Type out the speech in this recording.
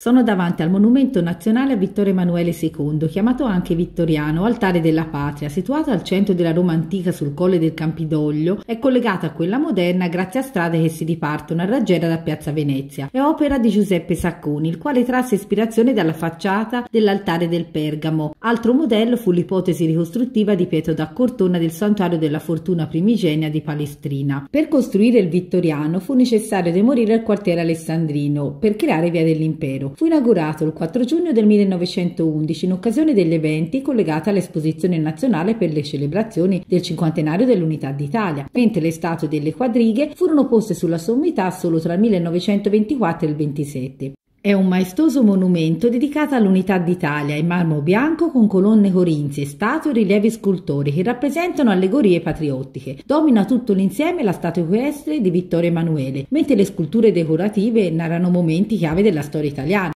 Sono davanti al Monumento Nazionale a Vittorio Emanuele II, chiamato anche Vittoriano, altare della patria, situato al centro della Roma antica sul colle del Campidoglio è collegato a quella moderna grazie a strade che si dipartono a raggiera da Piazza Venezia. È opera di Giuseppe Sacconi, il quale trasse ispirazione dalla facciata dell'altare del Pergamo. Altro modello fu l'ipotesi ricostruttiva di Pietro da Cortona del santuario della fortuna primigenia di Palestrina. Per costruire il Vittoriano fu necessario demolire il quartiere alessandrino per creare Via dell'Impero. Fu inaugurato il 4 giugno del 1911 in occasione degli eventi collegati all'Esposizione Nazionale per le celebrazioni del cinquantenario dell'Unità d'Italia, mentre le statue delle quadrighe furono poste sulla sommità solo tra il 1924 e il 27. È un maestoso monumento dedicato all'unità d'Italia in marmo bianco con colonne corinzie, statue e rilievi scultori che rappresentano allegorie patriottiche. Domina tutto l'insieme la statua equestre di Vittorio Emanuele, mentre le sculture decorative narrano momenti chiave della storia italiana.